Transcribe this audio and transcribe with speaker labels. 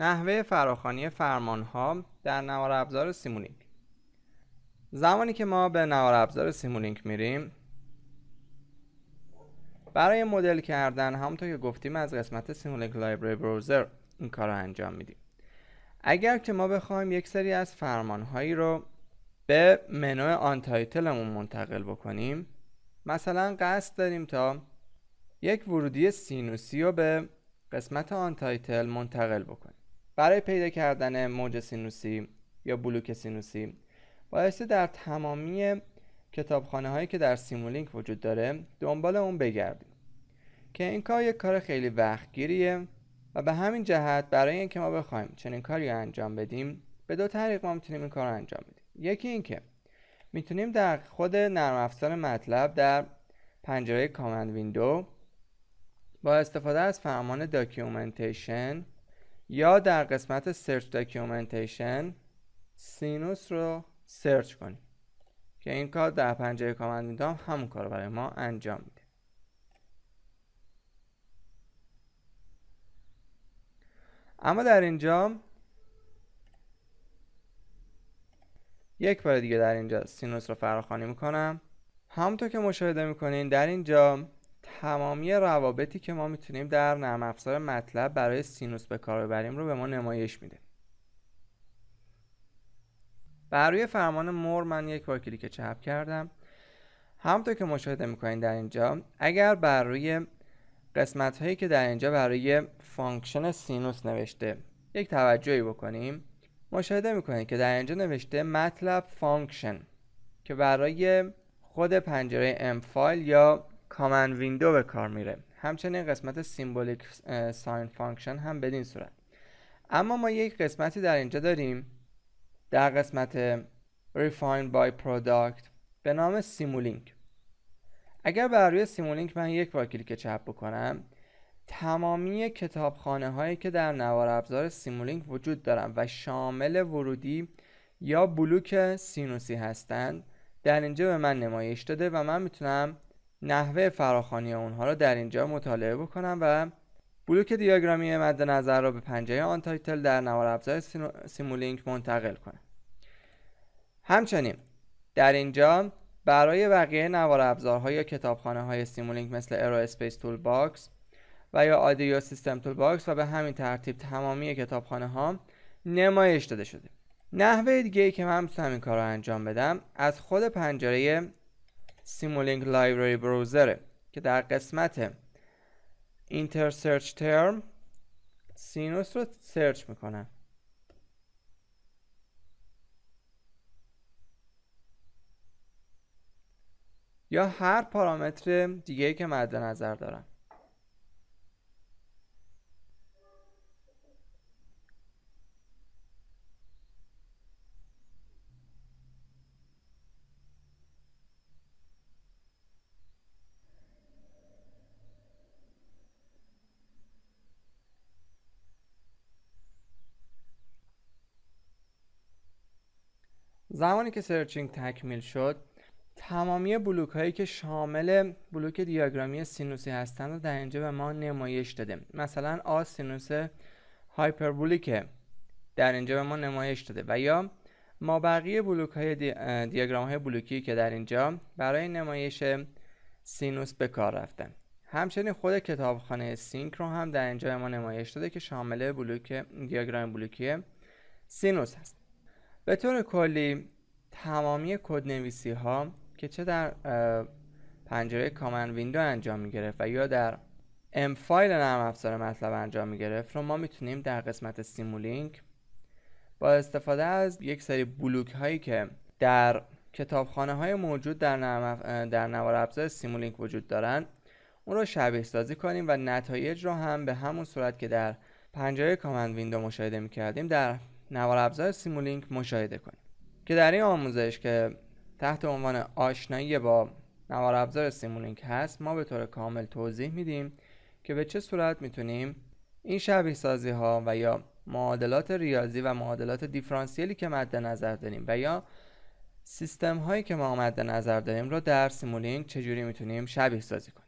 Speaker 1: نحوه فراخانی ها در نوار ابزار سیمولینک زمانی که ما به نوار ابزار سیمولینک میریم برای مدل کردن همونطور که گفتیم از قسمت سیمولینک لایبرری بروزر این کار رو انجام میدیم اگر که ما بخوایم یک سری از هایی رو به منو تایتلمون منتقل بکنیم مثلا قصد داریم تا یک ورودی سینوسی رو به قسمت تایتل منتقل بکنیم برای پیدا کردن موج سینوسی یا بلوک سینوسی بایستی در تمامی کتابخانه هایی که در سیمولینک وجود داره دنبال اون بگردیم که این کار یک کار خیلی وقتگیریه و به همین جهت برای اینکه ما بخوایم چنین کاری رو انجام بدیم به دو طریق ما میتونیم این کار رو انجام بدیم یکی اینکه میتونیم در خود نرم افزار مطلب در پنجره کامند ویندو با استفاده از فرمان داکیومنتیشن یا در قسمت سرچ داکیومنتیشن سینوس رو سرچ کنیم که این کار در پنجه کامند دام همون کار برای ما انجام میده اما در اینجا یک بار دیگه در اینجا سینوس رو فراخانی میکنم همونطور که مشاهده میکنین در اینجا تمامی روابطی که ما میتونیم در نرم افزار مطلب برای سینوس به کار ببریم رو به ما نمایش میده بر روی فرمان مور من یک بار کلیک چپ کردم همونطور که مشاهده میکنید در اینجا اگر بر روی قسمت هایی که در اینجا برای فانکشن سینوس نوشته یک توجهی بکنیم مشاهده میکنید که در اینجا نوشته مطلب فانکشن که برای خود پنجره ام فایل یا کامن ویندو به کار میره همچنین قسمت سیمبولیک ساین فانکشن هم بدین صورت اما ما یک قسمتی در اینجا داریم در قسمت ریفاین بای Product به نام سیمولینک اگر بر روی سیمولینک من یک بار کلیک چپ بکنم تمامی کتابخانه هایی که در نوار ابزار سیمولینک وجود دارن و شامل ورودی یا بلوک سینوسی هستند در اینجا به من نمایش داده و من میتونم نحوه فراخانی اونها رو در اینجا مطالعه بکنم و بلوک دیاگرامی مد نظر رو به پنجه آن تایتل در نوار ابزار سیمولینک منتقل کنم همچنین در اینجا برای بقیه نوار ابزارهای یا کتابخانه های سیمولینک مثل ارو اسپیس تول باکس و یا آدیو سیستم تول باکس و به همین ترتیب تمامی کتابخانه ها نمایش داده شده نحوه دیگه ای که من میتونم این کار رو انجام بدم از خود پنجره سیمولینگ لایبرری بروزره که در قسمت اینتر سرچ ترم سینوس رو سرچ میکنن یا هر پارامتر دیگه که مد نظر دارم زمانی که سرچینگ تکمیل شد تمامی بلوک هایی که شامل بلوک دیاگرامی سینوسی هستند رو در اینجا به ما نمایش داده مثلا آ سینوس هایپربولیکه در اینجا به ما نمایش داده و یا ما بقیه بلوک های دی... دیاگرام های بلوکی که در اینجا برای نمایش سینوس به کار رفتن همچنین خود کتابخانه سینک رو هم در اینجا به ما نمایش داده که شامل بلوک دیاگرام بلوکی سینوس هست به طور کلی تمامی نویسی ها که چه در پنجره کامن ویندو انجام می گرفت و یا در ام فایل نرم افزار مطلب انجام می گرفت رو ما میتونیم در قسمت سیمولینک با استفاده از یک سری بلوک هایی که در کتابخانه های موجود در, نرم نوار افزار سیمولینک وجود دارند اون رو شبیه سازی کنیم و نتایج رو هم به همون صورت که در پنجره کامند ویندو مشاهده می کردیم در نوار ابزار سیمولینک مشاهده کنیم که در این آموزش که تحت عنوان آشنایی با نوار ابزار سیمولینک هست ما به طور کامل توضیح میدیم که به چه صورت میتونیم این شبیه سازی ها و یا معادلات ریاضی و معادلات دیفرانسیلی که مد نظر داریم و یا سیستم هایی که ما مد نظر داریم رو در سیمولینک چجوری میتونیم شبیه سازی کنیم